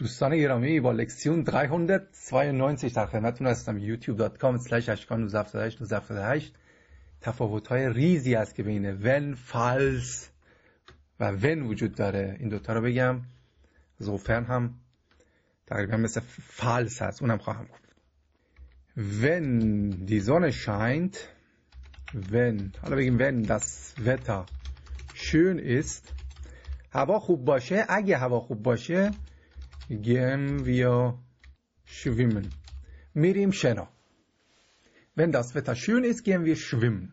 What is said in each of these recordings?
دوستان گرامی با لکسیون 392 در خدمتتون هستم youtube.com slash اشکان 1978 تفاوت های ریزی است که بین ون فالس و ون وجود داره این دوتا رو بگم زوفرن هم تقریبا مثل فالس هست اونم خواهم گفت ون دیزون شایند ون حالا بگیم ون دست وتا شون است هوا خوب باشه اگه هوا خوب باشه gehen wir شویمن میریم شنا Schena. Wenn das Wetter schön ist, gehen wir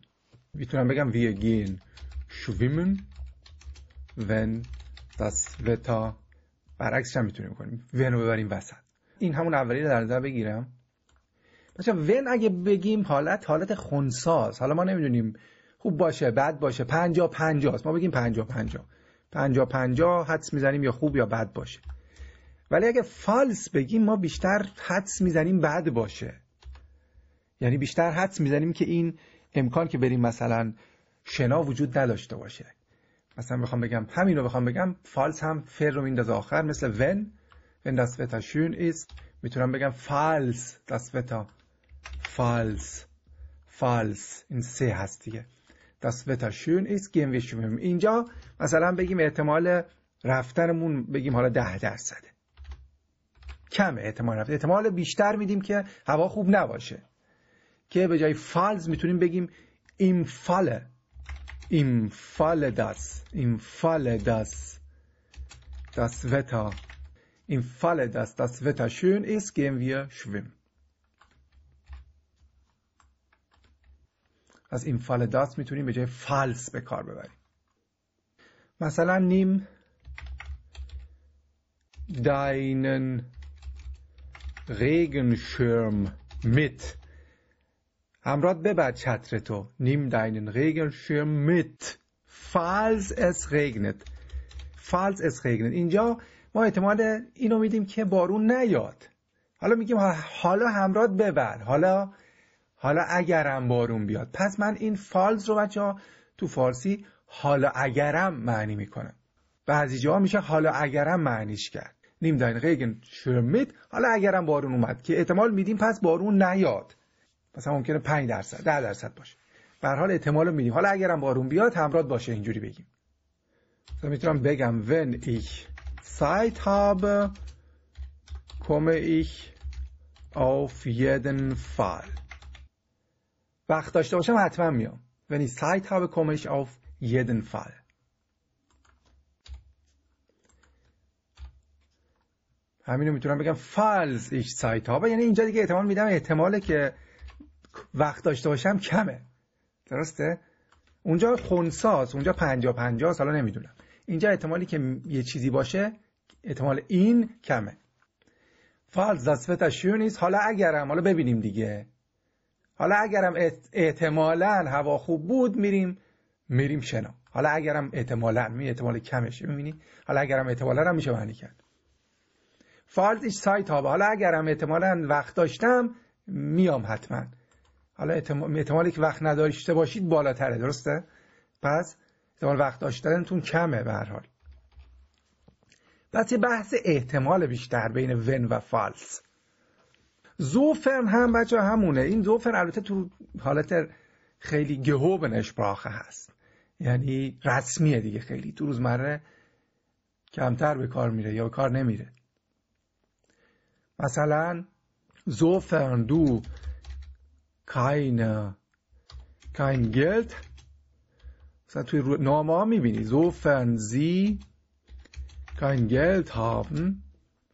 میتونم بگم wir گین شویمن ون das Wetter برعکسش هم میتونیم کنیم ون رو ببریم وسط این همون اولی رو در نظر بگیرم بچه ون اگه بگیم حالت حالت خونساز حالا ما نمیدونیم خوب باشه بد باشه پنجا پنجا پنجاست ما بگیم پنجا پنجا پنجا پنجا حدس میزنیم یا خوب یا بد باشه ولی اگه فالس بگیم ما بیشتر حدس میزنیم بعد باشه یعنی بیشتر حدس میزنیم که این امکان که بریم مثلا شنا وجود نداشته باشه مثلا بخوام بگم همین رو بخوام بگم فالس هم فر رو میندازه آخر مثل ون ون داس وتا شون میتونم بگم فالس داس وتا فالس فالس این سه هست دیگه داس وتا شون است گیم اینجا مثلا بگیم احتمال رفتنمون بگیم حالا ده درصده کم احتمال رفت احتمال بیشتر میدیم که هوا خوب نباشه که به جای فالز میتونیم بگیم فال دس این فال دس دس وتا فال دس دس وتا شون ایس گیم wir شویم از این فال دس میتونیم به جای فالس به کار ببریم مثلا نیم داینن شرم mit. همراد ببر چتر تو. نیم deinen Regenschirm mit. Falls es regnet. Falls es regnet. اینجا ما احتمال اینو میدیم که بارون نیاد. حالا میگیم حالا همراد ببر. حالا حالا اگرم بارون بیاد. پس من این فالز رو بچه ها تو فارسی حالا اگرم معنی میکنم. بعضی جاها میشه حالا اگرم معنیش کرد. نیم دقیقه شرمید حالا اگرم بارون اومد که احتمال میدیم پس بارون نیاد مثلا ممکنه 5 درصد 10 درصد باشه به حال احتمال میدیم حالا اگرم بارون بیاد همراد باشه اینجوری بگیم مثلا میتونم بگم when ich Zeit habe komme ich auf jeden Fall وقت داشته باشم حتما میام ون ich Zeit habe komme ich auf jeden Fall همینو میتونم بگم فالز ایش سایت ها یعنی اینجا دیگه احتمال میدم احتماله که وقت داشته باشم کمه درسته اونجا خونساز اونجا 50 50 حالا نمیدونم اینجا احتمالی که یه چیزی باشه احتمال این کمه فالز دستفت نیست حالا اگرم حالا ببینیم دیگه حالا اگرم احتمالا هوا خوب بود میریم میریم شنا حالا اگرم احتمالا می احتمال کمشه میبینی حالا اگرم احتمالا هم میشه معنی کرد فالت سایت ها حالا اگرم احتمالا وقت داشتم میام حتما حالا احتمالی که وقت نداشته باشید بالاتره درسته پس احتمال وقت داشتنتون کمه به هر حال پس یه بحث احتمال بیشتر بین ون و فالس زوفرن هم بچه همونه این زوفرن البته تو حالت خیلی به اشبراخه هست یعنی رسمیه دیگه خیلی تو روزمره کمتر به کار میره یا به کار نمیره Masalan, sofern du keine, kein Geld, normal میبینی sofern sie kein Geld haben,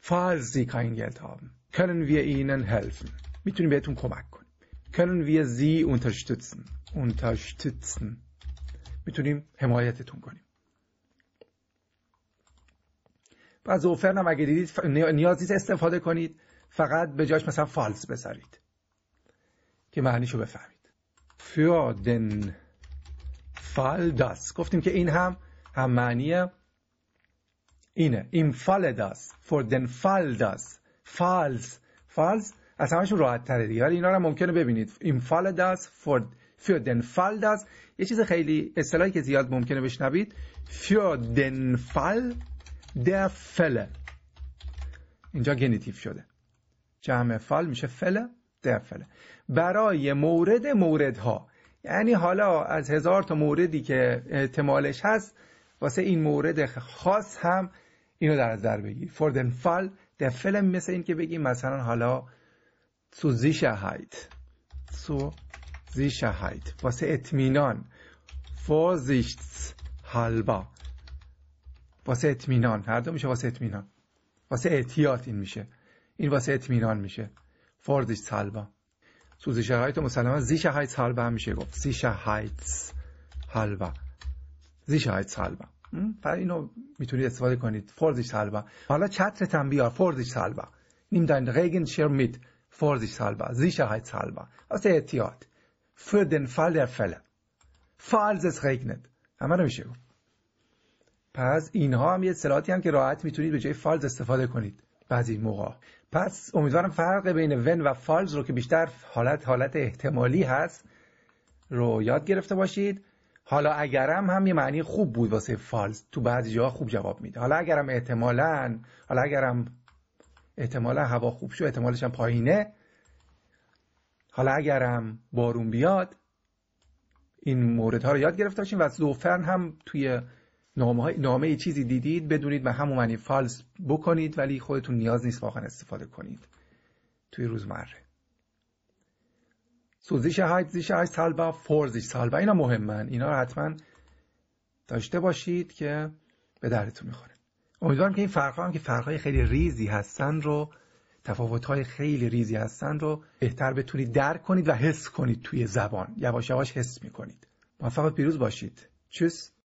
falls sie kein Geld haben, können wir ihnen helfen. میتونیم بهتون کمک Können wir sie unterstützen. Unterstützen. میتونیم حمایتتون کنیم. از اوفرن هم اگه دیدید نیاز نیست استفاده کنید فقط به جاش مثلا فالس بذارید که معنیشو بفهمید فیادن فال فال گفتیم که این هم هم معنیه اینه این فال داس فور دن فال داس فالس فالس از همشون راحت تره دیگه ولی اینا رو ممکنه ببینید این فال داس فور فیو دن فال داس یه چیز خیلی اصطلاحی که زیاد ممکنه بشنوید فیو دن فال در فل اینجا گنیتیف شده جمع فال میشه فل در فله برای مورد موردها یعنی حالا از هزار تا موردی که احتمالش هست واسه این مورد خاص هم اینو در نظر بگیر فوردن فال فل مثل این که بگیم مثلا حالا سو زیشهایت سو زیشهایت واسه اطمینان فورزیشت halber واسه اطمینان هر دو میشه واسه اطمینان واسه احتیاط این میشه این واسه اطمینان میشه فوردش سالبا سوزی شرایط مسلما زیش هایت سالبا هم میشه گفت زیش هایت سالبا زیش هایت سالبا برای اینو میتونید استفاده کنید فوردش سالبا حالا چتر بیار فوردش سالبا نیم رگن dein سالبا زیش هایت سالبا واسه احتیاط فور دن فال در فله falls es regnet همه رو میشه گفت پس اینها هم یه اطلاعاتی هم که راحت میتونید به جای فالز استفاده کنید بعضی موقع پس امیدوارم فرق بین ون و فالز رو که بیشتر حالت حالت احتمالی هست رو یاد گرفته باشید حالا اگرم هم یه معنی خوب بود واسه فالز تو بعضی جاها خوب جواب میده حالا اگرم احتمالا حالا اگرم احتمالا هوا خوب شو احتمالش هم پایینه حالا اگرم بارون بیاد این موردها رو یاد گرفته باشیم و دوفرن هم توی نامه, نامه چیزی دیدید بدونید به همون معنی فالس بکنید ولی خودتون نیاز نیست واقعا استفاده کنید توی روزمره سو زیش هایت زیش هایت سالبا فور زیش سالبا اینا مهمن اینا رو حتما داشته باشید که به دردتون میخوره امیدوارم که این فرقها هم که فرقای خیلی ریزی هستن رو های خیلی ریزی هستن رو بهتر بتونید درک کنید و حس کنید توی زبان یواش یواش حس میکنید موفق پیروز باشید چیست